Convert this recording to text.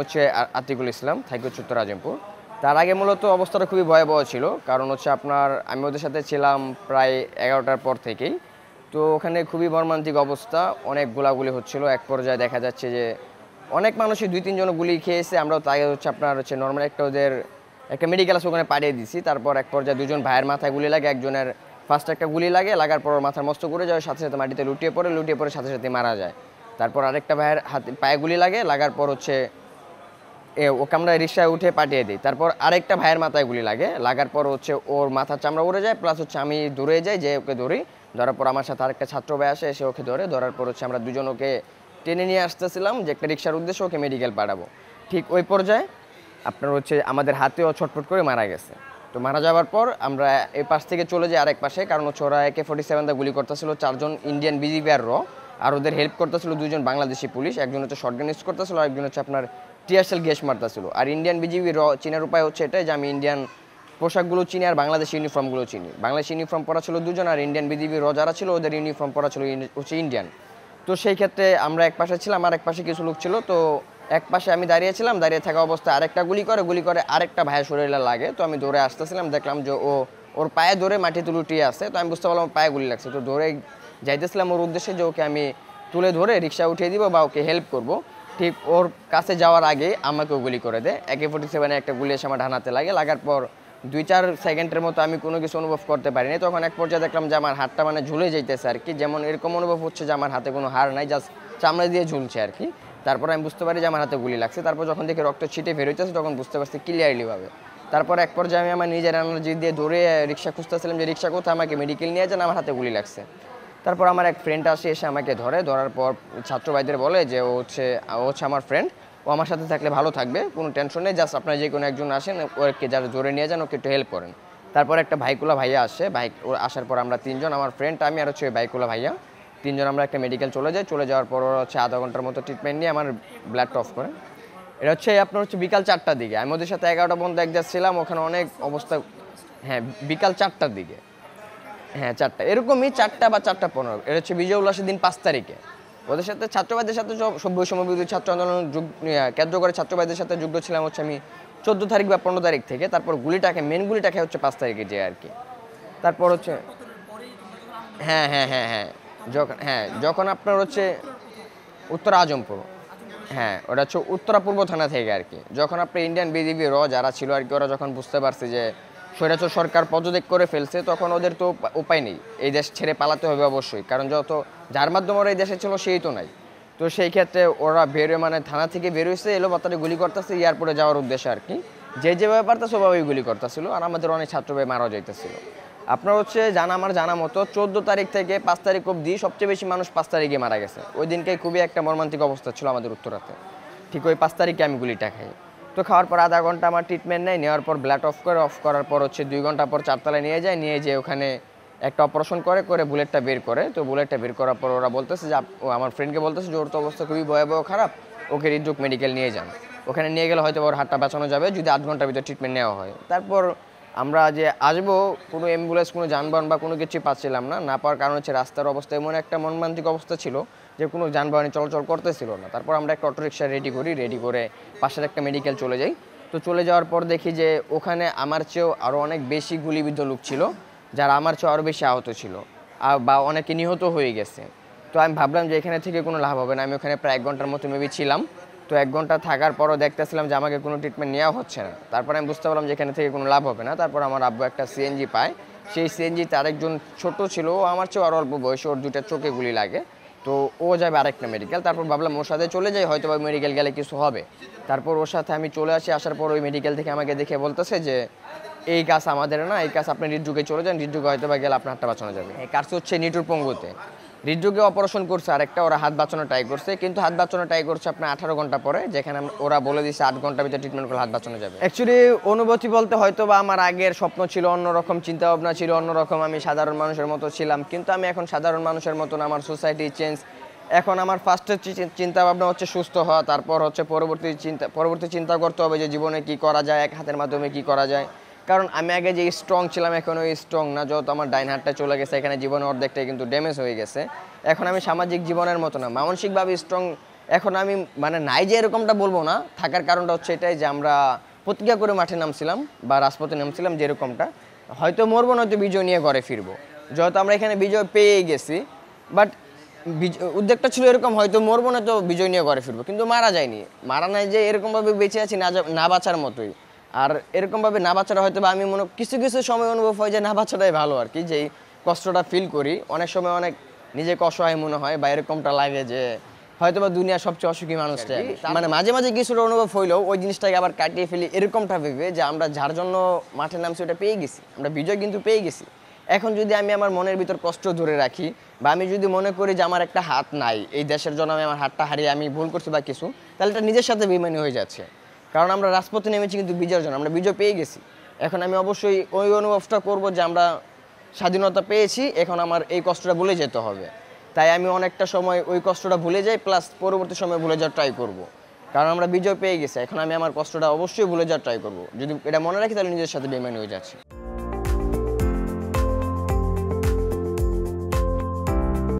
হচ্ছে আতিকুল ইসলাম থাকি উত্তর তার আগে মূলত অবস্থাটা খুবই ভয়াবহ ছিল কারণ হচ্ছে আপনার আমি ওদের সাথে ছিলাম প্রায় এগারোটার পর থেকেই তো ওখানে খুবই মর্মান্তিক অবস্থা অনেক গোলাগুলি হচ্ছিল এক পর্যায়ে দেখা যাচ্ছে যে অনেক মানুষই দুই তিনজন গুলি খেয়েছে আমরাও তাই হচ্ছে আপনার হচ্ছে নর্মাল একটা ওদের একটা মেডিকেল আছে ওখানে পাঠিয়ে দিছি তারপর এক পর্যায়ে দুজন ভাইয়ের মাথায় গুলি লাগে একজনের ফার্স্ট একটা গুলি লাগে লাগার পর মাথার মস্ত করে যায় সাথে সাথে মাটিতে লুটিয়ে পড়ে লুটিয়ে পড়ে সাথে সাথে মারা যায় তারপর আরেকটা ভাইয়ের হাতে পায়ে গুলি লাগে লাগার পর হচ্ছে ওকে আমরা রিক্সায় উঠে পাঠিয়ে দিই তারপর আরেকটা ভাইয়ের মাথায় গুলি লাগে লাগার পর হচ্ছে ওর মাথার চামড়া উড়ে যায় প্লাস হচ্ছে আমি দূরে যাই যে ওকে ধরি ধরার পর আমার সাথে আরেকটা ছাত্র ভাই আসে এসে ওকে ধরে ধরার পর হচ্ছে আমরা দুজন ওকে টেনে নিয়ে আসতেছিলাম যে একটা রিক্সার উদ্দেশ্যে ওকে মেডিকেল পাঠাবো ঠিক ওই পর্যায়ে আপনার হচ্ছে আমাদের হাতেও ছটফট করে মারা গেছে তো মারা যাওয়ার পর আমরা এই পাশ থেকে চলে যাই আরেক পাশে কারণ হচ্ছে ওরা একে ফোর্টি সেভেনটা গুলি করতেছিল চারজন ইন্ডিয়ান বিজিবি আর র আর ওদের হেল্প করতেছিল দুজন বাংলাদেশি পুলিশ একজন হচ্ছে শর্টগান ইউজ করতেছিল একজন হচ্ছে আপনার টিয়ারসেল গ্যাস মারতেছিল আর ইন্ডিয়ান বিজিবি র চিনার উপায় হচ্ছে এটাই যে আমি ইন্ডিয়ান পোশাকগুলো চিনি আর বাংলাদেশ ইউনিফর্মগুলো চিনি বাংলাদেশ ইউনিফর্ম পরা ছিল দুজন আর ইন্ডিয়ান বিজিবি র যারা ছিল ওদের ইউনিফর্ম পরা ছিল হচ্ছে ইন্ডিয়ান তো সেই ক্ষেত্রে আমরা এক পাশে ছিলাম আর এক পাশে কিছু লোক ছিল তো এক পাশে আমি ছিলাম দাঁড়িয়ে থাকা অবস্থায় আরেকটা গুলি করে গুলি করে আরেকটা ভাইয়ের শরীরে লাগে তো আমি দৌড়ে আসতেছিলাম দেখলাম যে ও ওর পায়ে ধরে মাটি তুলুটিয়ে উঠিয়ে তো আমি বুঝতে পারলাম পায়ে গুলি লাগছে তো দৌড়ে যাইতেছিলাম ওর উদ্দেশ্যে যে ওকে আমি তুলে ধরে রিক্সা উঠিয়ে দিব বা ওকে হেল্প করবো ঠিক ওর কাছে যাওয়ার আগে আমাকেও গুলি করে দেয় একে ফোর্টি সেভেনে একটা গুলি এসে আমার ডানাতে লাগে লাগার পর দুই চার সেকেন্ডের মতো আমি কোনো কিছু অনুভব করতে পারিনি তখন এক পর্যায়ে দেখলাম যে আমার হাতটা মানে ঝুলে যাইতেছে আর কি যেমন এরকম অনুভব হচ্ছে যে আমার হাতে কোনো হার নাই জাস্ট চামড়া দিয়ে ঝুলছে আর কি তারপর আমি বুঝতে পারি যে আমার হাতে গুলি লাগছে তারপর যখন দেখি রক্ত ছিটে বেরোইতেছে তখন বুঝতে পারছি ক্লিয়ারলিভাবে তারপর এক পর্যায়ে আমি আমার নিজের এনার্জি দিয়ে দৌড়ে রিক্সা খুঁজতেছিলাম যে রিক্সা কোথায় আমাকে মেডিকেল নিয়ে যান আমার হাতে গুলি লাগছে তারপর আমার এক ফ্রেন্ড আসে এসে আমাকে ধরে ধরার পর ছাত্রবাইদের বলে যে ও হচ্ছে ও হচ্ছে আমার ফ্রেন্ড ও আমার সাথে থাকলে ভালো থাকবে কোনো টেনশন নেই জাস্ট আপনার যে কোনো একজন আসেন ওকে যারা জোরে নিয়ে যান ওকে একটু হেল্প করেন তারপর একটা ভাইকুলা ভাইয়া আসে ভাই ও আসার পর আমরা তিনজন আমার ফ্রেন্ড আমি আর হচ্ছে ভাইকুলা ভাইয়া তিনজন আমরা একটা মেডিকেল চলে যাই চলে যাওয়ার পর হচ্ছে আধা ঘন্টার মতো ট্রিটমেন্ট নিয়ে আমার ব্লাড অফ করে এটা হচ্ছে আপনার হচ্ছে বিকাল চারটার দিকে আমি ওদের সাথে এগারোটা পর্যন্ত এক ছিলাম ওখানে অনেক অবস্থা হ্যাঁ বিকাল চারটার দিকে হ্যাঁ চারটা এরকমই চারটা বা চারটা পনেরো এটা হচ্ছে বিজয় উল্লাসের দিন পাঁচ তারিখে ওদের সাথে ছাত্রবাদের সাথে সভ্য সমবিরোধী ছাত্র আন্দোলন যুগ ইয়ে, কেন্দ্র করে ছাত্রবাদের সাথে যুক্ত ছিলাম হচ্ছে আমি চোদ্দো তারিখ বা পনেরো তারিখ থেকে তারপর গুলিটাকে মেন গুলিটাকে হচ্ছে পাঁচ তারিখে যে আর কি তারপর হচ্ছে হ্যাঁ হ্যাঁ হ্যাঁ হ্যাঁ যখন হ্যাঁ যখন আপনার হচ্ছে উত্তর আজমপুর হ্যাঁ ওটা হচ্ছে উত্তরা পূর্ব থানা থেকে আর কি যখন আপনার ইন্ডিয়ান বিজিবি র যারা ছিল আর কি ওরা যখন বুঝতে পারছে যে স্বৈরাচার সরকার পদত্যাগ করে ফেলছে তখন ওদের তো উপায় নেই এই দেশ ছেড়ে পালাতে হবে অবশ্যই কারণ যত যার মাধ্যমে ওরা এই দেশে ছিল সেই তো নাই তো সেই ক্ষেত্রে ওরা বেরোয় মানে থানা থেকে বেরোয়ছে এলো বাতারে গুলি করতেছে এয়ারপোর্টে যাওয়ার উদ্দেশ্যে আর কি যে ব্যাপার পারতো সেভাবেই গুলি করতেছিল আর আমাদের অনেক ছাত্র ভাই মারা যাইতেছিল আপনার হচ্ছে জানা আমার জানা মতো চোদ্দ তারিখ থেকে পাঁচ তারিখ অবধি সবচেয়ে বেশি মানুষ পাঁচ তারিখে মারা গেছে ওই দিনকে খুবই একটা মর্মান্তিক অবস্থা ছিল আমাদের উত্তরাতে ঠিক ওই পাঁচ তারিখে আমি গুলিটা খাই তো খাওয়ার পর আধা ঘন্টা আমার ট্রিটমেন্ট নেয় নেওয়ার পর ব্লাড অফ করে অফ করার পর হচ্ছে দুই ঘন্টা পর চারতলায় নিয়ে যায় নিয়ে যেয়ে ওখানে একটা অপারেশন করে করে বুলেটটা বের করে তো বুলেটটা বের করার পর ওরা বলতেছে যে আমার ফ্রেন্ডকে বলতেছে যে ওর তো অবস্থা খুবই ভয়াবহ খারাপ ওকে রিজুক মেডিকেল নিয়ে যান ওখানে নিয়ে গেলে হয়তো ওর হাতটা বাঁচানো যাবে যদি আধ ঘন্টার ভিতরে ট্রিটমেন্ট নেওয়া হয় তারপর আমরা যে আসবো কোনো অ্যাম্বুলেন্স কোনো যানবাহন বা কোনো কিছুই পাচ্ছিলাম না না পাওয়ার কারণ হচ্ছে রাস্তার অবস্থা এমন একটা মনমান্তিক অবস্থা ছিল যে কোনো যানবাহনে চলাচল করতেছিল না তারপর আমরা একটা রিক্সা রেডি করি রেডি করে পাশের একটা মেডিকেল চলে যাই তো চলে যাওয়ার পর দেখি যে ওখানে আমার চেয়েও আরও অনেক বেশি গুলিবিদ্ধ লোক ছিল যারা আমার চেয়েও আরও বেশি আহত ছিল আর বা অনেকে নিহত হয়ে গেছে তো আমি ভাবলাম যে এখানে থেকে কোনো লাভ হবে না আমি ওখানে প্রায় এক ঘন্টার মতো মেবি ছিলাম তো এক ঘন্টা থাকার পরও দেখতেছিলাম যে আমাকে কোনো ট্রিটমেন্ট নেওয়া হচ্ছে না তারপর আমি বুঝতে পারলাম যে এখানে থেকে কোনো লাভ হবে না তারপর আমার আব্বু একটা সিএনজি পায় সেই সিএনজি তার একজন ছোট ছিল আমার চেয়েও আরও অল্প বয়সে ওর দুটা চোখে গুলি লাগে তো ও যাবে আরেকটা মেডিকেল তারপর ভাবলাম ওর সাথে চলে যাই হয়তো ওই মেডিকেল গেলে কিছু হবে তারপর ওর সাথে আমি চলে আসি আসার পর ওই মেডিকেল থেকে আমাকে দেখে বলতেছে যে এই গাছ আমাদের না এই গাছ আপনি হৃদযুগে চলে যান হৃদযুগে হয়তো বা গেলে আপনার হাতটা বাঁচানো যাবে কাজ হচ্ছে নিটুর পঙ্গুতে হৃদযুগে অপারেশন করছে আরেকটা ওরা হাত বাঁচানো ট্রাই করছে কিন্তু হাত বাঁচানো ট্রাই করছে আপনার আঠারো ঘন্টা পরে যেখানে ওরা বলে দিচ্ছে আট ঘন্টা ভিতরে ট্রিটমেন্ট করে হাত বাঁচানো যাবে অ্যাকচুয়ালি অনুভূতি বলতে হয়তো বা আমার আগের স্বপ্ন ছিল অন্যরকম চিন্তাভাবনা ছিল অন্যরকম আমি সাধারণ মানুষের মতো ছিলাম কিন্তু আমি এখন সাধারণ মানুষের মতন আমার সোসাইটি চেঞ্জ এখন আমার ফার্স্টের হচ্ছে চিন্তাভাবনা হচ্ছে সুস্থ হওয়া তারপর হচ্ছে পরবর্তী চিন্তা পরবর্তী চিন্তা করতে হবে যে জীবনে কি করা যায় এক হাতের মাধ্যমে কি করা যায় কারণ আমি আগে যে স্ট্রং ছিলাম এখন ওই স্ট্রং না যত আমার ডাইন হাতটা চলে গেছে এখানে জীবনের অর্ধেকটাই কিন্তু ড্যামেজ হয়ে গেছে এখন আমি সামাজিক জীবনের মতো না মানসিকভাবে স্ট্রং এখন আমি মানে নাই যে এরকমটা বলবো না থাকার কারণটা হচ্ছে এটাই যে আমরা প্রতিজ্ঞা করে মাঠে নামছিলাম বা রাজপথে নামছিলাম যেরকমটা হয়তো মরবো নয়তো বিজয় নিয়ে ঘরে ফিরবো যত আমরা এখানে বিজয় পেয়ে গেছি বাট উদ্যোগটা ছিল এরকম হয়তো মরবো না তো বিজয় নিয়ে ঘরে ফিরবো কিন্তু মারা যায়নি মারা নাই যে এরকমভাবে বেঁচে আছি না না বাঁচার মতোই আর এরকমভাবে না বাচ্চাটা হয়তো বা আমি মনে কিছু কিছু সময় অনুভব হয় যে না বাচ্চাটাই ভালো আর কি যেই কষ্টটা ফিল করি অনেক সময় অনেক নিজেকে অসহায় মনে হয় বা এরকমটা লাগে যে হয়তো বা দুনিয়ার সবচেয়ে অসুখী মানুষটা মানে মাঝে মাঝে কিছুটা অনুভব হইলেও ওই জিনিসটাকে আবার কাটিয়ে ফেলি এরকমটা ভেবে যে আমরা যার জন্য মাঠে নামছি ওটা পেয়ে গেছি আমরা বিজয় কিন্তু পেয়ে গেছি এখন যদি আমি আমার মনের ভিতর কষ্ট ধরে রাখি বা আমি যদি মনে করি যে আমার একটা হাত নাই এই দেশের জন্য আমি আমার হাতটা হারিয়ে আমি ভুল করছি বা কিছু তাহলে এটা নিজের সাথে বেমানি হয়ে যাচ্ছে কারণ আমরা রাজপথে নেমেছি কিন্তু বিজয়ের জন্য আমরা বিজয় পেয়ে গেছি এখন আমি অবশ্যই ওই অনুভবটা করব যে আমরা স্বাধীনতা পেয়েছি এখন আমার এই কষ্টটা ভুলে যেতে হবে তাই আমি অনেকটা সময় ওই কষ্টটা ভুলে যাই প্লাস পরবর্তী সময় ভুলে যাওয়ার ট্রাই করব। কারণ আমরা বিজয় পেয়ে গেছি এখন আমি আমার কষ্টটা অবশ্যই ভুলে যাওয়ার ট্রাই করব। যদি এটা মনে রাখি তাহলে নিজের সাথে বেমানি হয়ে যাচ্ছি